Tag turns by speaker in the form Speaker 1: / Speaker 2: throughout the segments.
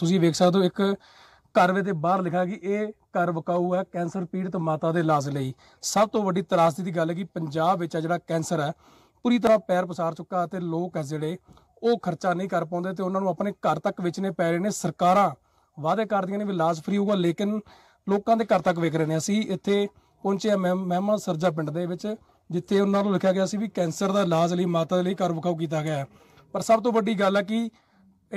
Speaker 1: ਤੁਸੀਂ ਵੇਖ ਸਕਦੇ ਹੋ ਇੱਕ ਕਰਵੇ ਦੇ ਬਾਹਰ ਲਿਖਿਆ ਕਿ ਇਹ ਕਰ ਵਕਾਊ ਹੈ ਕੈਂਸਰ ਪੀੜਤ ਮਾਤਾ ਦੇ ਇਲਾਜ ਲਈ ਸਭ ਤੋਂ ਵੱਡੀ ਤਰਾਸਦੀ ਦੀ ਗੱਲ ਹੈ ਕਿ ਪੰਜਾਬ ਵਿੱਚ ਜਿਹੜਾ ਕੈਂਸਰ ਹੈ ਪੂਰੀ ਤਰ੍ਹਾਂ ਪੈਰ ਪਸਾਰ ਚੁੱਕਾ ਅਤੇ ਲੋਕ ਹੈ ਜਿਹੜੇ ਉਹ ਖਰਚਾ ਨਹੀਂ ਕਰ ਪਾਉਂਦੇ ਤੇ ਉਹਨਾਂ ਨੂੰ ਆਪਣੇ ਘਰ ਤੱਕ ਵੇਚਨੇ ਪੈ ਰਹੇ ਨੇ ਸਰਕਾਰਾਂ ਵਾਅਦੇ ਕਰਦੀਆਂ ਨੇ ਵੀ ਇਲਾਜ ਫ੍ਰੀ ਹੋਊਗਾ ਲੇਕਿਨ ਲੋਕਾਂ ਦੇ ਘਰ ਤੱਕ ਵੇਖ ਰਹੇ ਨੇ ਅਸੀਂ ਇੱਥੇ ਪਹੁੰਚੇ ਆ ਮਹਿਮਾ ਸਰਜਾ ਪਿੰਡ ਦੇ ਵਿੱਚ ਜਿੱਥੇ ਉਹਨਾਂ ਨੂੰ ਲਿਖਿਆ ਗਿਆ ਸੀ ਵੀ ਕੈਂਸਰ ਦਾ ਇਲਾਜ ਲਈ ਮਾਤਾ ਦੇ ਲਈ ਕਰ ਵਕਾਊ ਕੀਤਾ ਗਿਆ ਪਰ ਸਭ ਤੋਂ ਵੱਡੀ ਗੱਲ ਹੈ ਕਿ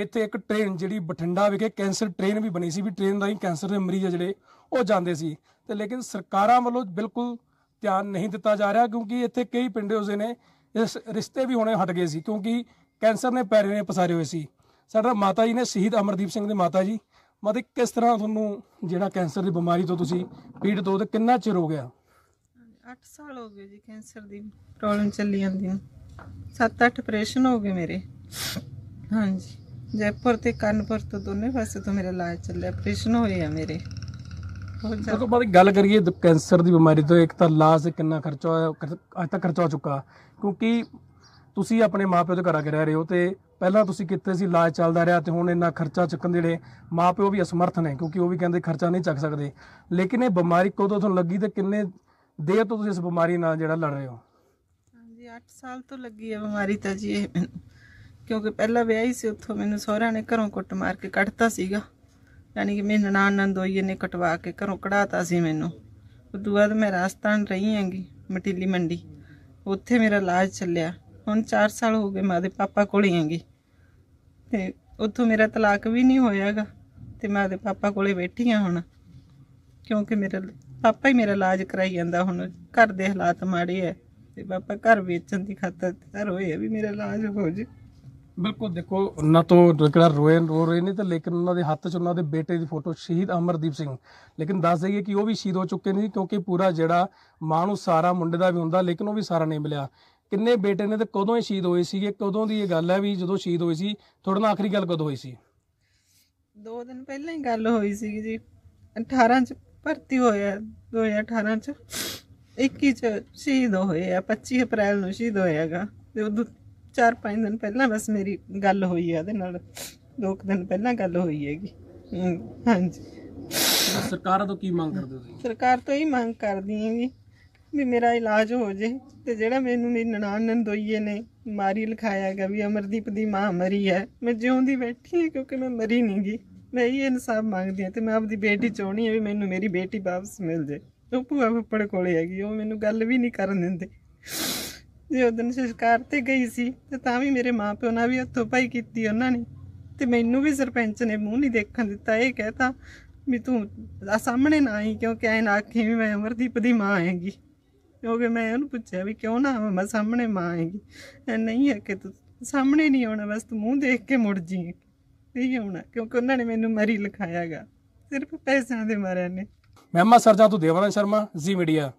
Speaker 1: ਇੱਥੇ ਇੱਕ ਟ੍ਰੇਨ ਜਿਹੜੀ ਬਠਿੰਡਾ ਵਿਖੇ ਕੈਂਸਰ ਟ੍ਰੇਨ ਵੀ ਬਣੀ ਸੀ ਵੀ ਟ੍ਰੇਨ ਹੀ ਕੈਂਸਰ ਦੇ ਮਰੀਜ਼ ਜਿਹੜੇ ਉਹ ਜਾਂਦੇ ਸੀ ਤੇ ਲੇਕਿਨ ਸਰਕਾਰਾਂ ਵੱਲੋਂ ਬਿਲਕੁਲ ਧਿਆਨ ਨਹੀਂ ਦਿੱਤਾ ਜਾ ਰਿਹਾ ਕਿਉਂਕਿ ਇੱਥੇ ਕਈ ਪਿੰਡ ਉਸੇ ਨੇ ਇਸ ਰਿਸ਼ਤੇ ਵੀ ਹੋਣੇ ਹਟ ਗਏ ਸੀ ਕਿਉਂਕਿ ਕੈਂਸਰ ਨੇ ਪੈਰੇ ਨੇ ਪਸਾਰੇ ਹੋਏ ਸੀ ਸਾਡਾ ਮਾਤਾ ਜੀ ਨੇ ਸ਼ਹੀਦ ਅਮਰਦੀਪ ਸਿੰਘ ਦੇ ਮਾਤਾ ਜੀ ਮਤਲਬ ਕਿਸ ਤਰ੍ਹਾਂ ਤੁਹਾਨੂੰ ਜਿਹੜਾ ਕੈਂਸਰ ਦੀ ਬਿਮਾਰੀ ਤੋਂ ਤੁਸੀਂ ਪੀੜਤ ਹੋ ਤੇ ਕਿੰਨਾ ਚਿਰ ਹੋ ਗਿਆ
Speaker 2: 8 ਸਾਲ ਹੋ ਗਏ ਜੀ ਕੈਂਸਰ ਦੀ ਪ੍ਰੋਬਲਮ ਚੱਲੀ ਜਾਂਦੀ ਹੈ 7-8 ਆਪਰੇਸ਼ਨ ਹੋ ਗਏ ਮੇਰੇ ਹਾਂਜੀ ਜੈਪੁਰ ਤੇ ਕਨਪੁਰ ਤੋਂ ਦੋਨੇ ਪਾਸੇ ਤੋਂ ਮੇਰਾ ਇਲਾਜ ਚੱਲਿਆ ਆਪਰੇਸ਼ਨ ਹੋਏ ਆ ਮੇਰੇ ਉਹ ਤੋਂ ਬਾਅਦ
Speaker 1: ਗੱਲ ਕਰੀਏ ਕੈਂਸਰ ਦੀ ਬਿਮਾਰੀ ਤੋਂ ਇੱਕ ਤਾਂ ਲਾਸ ਕਿੰਨਾ ਖਰਚਾ ਹੋਇਆ ਅੱਜ ਤੱਕ ਖਰਚਾ ਹੋ ਚੁੱਕਾ ਕਿਉਂਕਿ ਤੁਸੀਂ ਆਪਣੇ ਮਾਪਿਓ ਦੇ ਘਰਾਂ ਕੇ ਰਹਿ ਰਹੇ ਹੋ ਤੇ ਪਹਿਲਾਂ ਤੁਸੀਂ ਕਿੱਥੇ ਸੀ ਲਾਜ ਚੱਲਦਾ ਰਿਹਾ ਤੇ ਹੁਣ ਇੰਨਾ ਖਰਚਾ ਚੱਕਣ ਦੇ ਲਈ ਮਾਪਿਓ ਵੀ ਅਸਮਰਥ ਨੇ ਕਿਉਂਕਿ ਉਹ ਵੀ ਕਹਿੰਦੇ ਖਰਚਾ ਨਹੀਂ ਚੱਕ ਸਕਦੇ ਲੇਕਿਨ ਇਹ ਬਿਮਾਰੀ ਕਦੋਂ ਤੁਹਾਨੂੰ ਲੱਗੀ ਤੇ ਕਿੰਨੇ ਦੇਰ ਤੋਂ ਤੁਸੀਂ ਇਸ ਬਿਮਾਰੀ ਨਾਲ ਜਿਹੜਾ ਲੜ ਰਹੇ ਹੋ
Speaker 2: ਹਾਂਜੀ 8 ਸਾਲ ਤੋਂ ਲੱਗੀ ਹੈ ਬਿਮਾਰੀ ਤਾਂ ਜੀ ਇਹ ਮੈਨੂੰ ਕਿਉਂਕਿ ਪਹਿਲਾ ਵਿਆਹ ਹੀ ਸੀ ਉੱਥੋਂ ਮੈਨੂੰ ਸਹੁਰਿਆਂ ਨੇ ਘਰੋਂ ਕੁੱਟ ਮਾਰ ਕੇ ਕੱਢਤਾ ਸੀਗਾ ਯਾਨੀ ਕਿ ਮੇਰੇ ਨਾਨ ਨੰਦੋਈਏ ਨੇ ਕਟਵਾ ਕੇ ਘਰੋਂ ਕਢਾਤਾ ਸੀ ਮੈਨੂੰ ਉਸ ਤੋਂ ਬਾਅਦ ਮੈਂ ਰਾਜਸਥਾਨ ਰਹੀ ਹਾਂਗੀ ਮਟੀਲੀ ਮੰਡੀ ਉੱਥੇ ਮੇਰਾ ਇਲਾਜ ਚੱਲਿਆ ਹੁਣ 4 ਸਾਲ ਹੋ ਗਏ ਮਾਦੇ ਪਾਪਾ ਕੋਲ ਹੀ ਹਾਂਗੀ ਤੇ ਉੱਥੋਂ ਮੇਰਾ ਤਲਾਕ ਵੀ ਨਹੀਂ ਹੋਇਆਗਾ ਤੇ ਮੈਂ ਆਦੇ ਪਾਪਾ ਕੋਲੇ ਬੈਠੀ ਆ ਹੁਣ ਕਿਉਂਕਿ ਮੇਰਾ ਪਾਪਾ ਹੀ ਮੇਰਾ ਇਲਾਜ ਕਰਾਈ ਜਾਂਦਾ ਹੁਣ ਘਰ ਦੇ ਹਾਲਾਤ ਮਾੜੇ ਐ ਤੇ ਪਾਪਾ ਘਰ ਵੇਚਣ ਦੀ ਖਾਤਰ ਤਿਆਰ
Speaker 1: ਹੋਏ ਆ ਵੀ ਮੇਰਾ ਇਲਾਜ ਹੋ ਜੇ ਬਿਲਕੁਲ ਦੇਖੋ ਉਹਨਾਂ ਤੋਂ ਜਿਹੜਾ ਰੋਏ ਰੋ ਰਹੇ ਨੇ ਤੇ ਲੇਕਿਨ ਉਹਨਾਂ ਦੇ ਹੱਥ 'ਚ ਉਹਨਾਂ ਦੇ ਬੇਟੇ ਦੀ ਫੋਟੋ ਸ਼ਹੀਦ ਅਮਰਦੀਪ ਸਿੰਘ ਲੇਕਿਨ ਦੱਸ ਦਈਏ ਕਿ ਉਹ ਵੀ ਸ਼ਹੀਦ ਹੋ ਚੁੱਕੇ ਨੇ ਕਿਉਂਕਿ ਪੂਰਾ ਜਿਹੜਾ ਮਾਂ ਨੂੰ ਸਾਰਾ ਮੁੰਡੇ ਦਾ ਵੀ ਹੁੰਦਾ ਲੇਕਿਨ ਉਹ ਵੀ ਸਾਰਾ ਨਹੀਂ ਮਿਲਿਆ ਕਿੰਨੇ ਬੇਟੇ ਨੇ ਤੇ ਕਦੋਂ ਹੀ ਸ਼ਹੀਦ ਹੋਏ ਸੀਗੇ ਕਦੋਂ ਦੀ ਇਹ ਗੱਲ ਹੈ ਵੀ ਜਦੋਂ ਸ਼ਹੀਦ ਹੋਏ ਸੀ ਤੁਹਾਡਾ ਨਾਲ ਆਖਰੀ ਗੱਲ ਕਦੋਂ ਹੋਈ ਸੀ
Speaker 2: ਦੋ ਦਿਨ ਪਹਿਲਾਂ ਹੀ ਗੱਲ ਹੋਈ ਸੀ ਜੀ 18 ਚ ਭਰਤੀ ਹੋਇਆ 2018 ਚ 21 ਚ ਸ਼ਹੀਦ ਹੋਇਆ 25 ਅਪ੍ਰੈਲ ਨੂੰ ਸ਼ਹੀਦ ਹੋਇਆਗਾ ਤੇ ਉਹ 4-5 ਦਿਨ ਪਹਿਲਾਂ ਬਸ ਮੇਰੀ ਗੱਲ ਹੋਈ ਆ ਉਹਦੇ ਨਾਲ 2 ਦਿਨ ਪਹਿਲਾਂ ਗੱਲ
Speaker 1: ਹੋਈ ਹੈਗੀ ਹਾਂਜੀ ਸਰਕਾਰ ਤੋਂ ਕੀ ਮੰਗ ਕਰਦੇ ਹੋ ਤੁਸੀਂ
Speaker 2: ਸਰਕਾਰ ਤੋਂ ਹੀ ਮੰਗ ਕਰਦੀ ਹਾਂ ਵੀ ਵੀ ਮੇਰਾ ਇਲਾਜ ਹੋ ਜੇ ਤੇ ਜਿਹੜਾ ਮੈਨੂੰ ਮੇਰੀ ਨਨਾਣ ਨੰਦੋਈਏ ਨੇ ਮਾਰੀ ਲਿਖਾਇਆ ਗਾ ਵੀ ਅਮਰਦੀਪ ਦੀ ਮਾਂ ਮਰੀ ਹੈ ਮੈਂ ਜਿਉਂਦੀ ਬੈਠੀ ਹਾਂ ਕਿਉਂਕਿ ਮੈਂ ਮਰੀ ਨਹੀਂ ਗਈ ਮੈਂ ਇਹ ਇਨਸਾਫ ਮੰਗਦੀ ਹਾਂ ਤੇ ਮੈਂ ਆਪਦੀ ਬੇਟੀ ਚਾਹੁੰਦੀ ਹਾਂ ਵੀ ਮੈਨੂੰ ਮੇਰੀ ਬੇਟੀ ਵਾਪਸ ਮਿਲ ਜੇ ਉਹ ਭੂਆ ਫੁੱਪੜ ਕੋਲੇ ਹੈਗੀ ਉਹ ਮੈਨੂੰ ਗੱਲ ਵੀ ਨਹੀਂ ਕਰਨ ਦਿੰਦੇ ਜੇ ਉਹ ਦਿਨ ਸੰਸਕਾਰ ਤੇ ਗਈ ਸੀ ਤੇ ਤਾਂ ਵੀ ਮੇਰੇ ਮਾਪਿਓ ਨਾਲ ਵੀ ਹੱਥੋਂ ਪਾਈ ਕੀਤੀ ਉਹਨਾਂ ਨੇ ਤੇ ਮੈਨੂੰ ਵੀ ਸਰਪੰਚ ਨੇ ਮੂੰਹ ਨਹੀਂ ਦੇਖਣ ਦਿੱਤਾ ਇਹ ਕਹਤਾ ਵੀ ਤੂੰ ਆ ਸਾਹਮਣੇ ਨਾ ਆਈ ਕਿਉਂਕਿ ਨਾ ਆਖੀ ਵੀ ਮੈਂ ਅਮਰਦੀਪ ਦੀ ਮਾਂ ਆਏਗੀ ਕਿਉਂਕਿ ਮੈਂ ਉਹਨੂੰ ਪੁੱਛਿਆ ਵੀ ਕਿਉਂ ਨਾ ਮੈਂ ਸਾਹਮਣੇ ਮਾਂ ਆਏਗੀ ਐ ਨਹੀਂ ਹੈ ਕਿ ਤੂੰ ਸਾਹਮਣੇ ਨਹੀਂ ਆਉਣਾ ਬਸ ਤੂੰ ਮੂੰਹ ਦੇਖ ਕੇ ਮੁੜ ਜੀ ਨਹੀਂ ਆਉਣਾ ਕਿਉਂਕਿ ਉਹਨਾਂ ਨੇ ਮੈਨੂੰ ਮਰੀ ਲਿਖਾਇਆਗਾ ਸਿਰਫ ਪੈਸਿਆਂ ਦੇ ਮਾਰਿਆ ਨੇ
Speaker 1: ਮਹਿਮਾ ਸਰਜਾ ਤੋਂ ਦੇਵਰਨ ਸ਼ਰਮਾ ਜੀ ਮੀਡੀਆ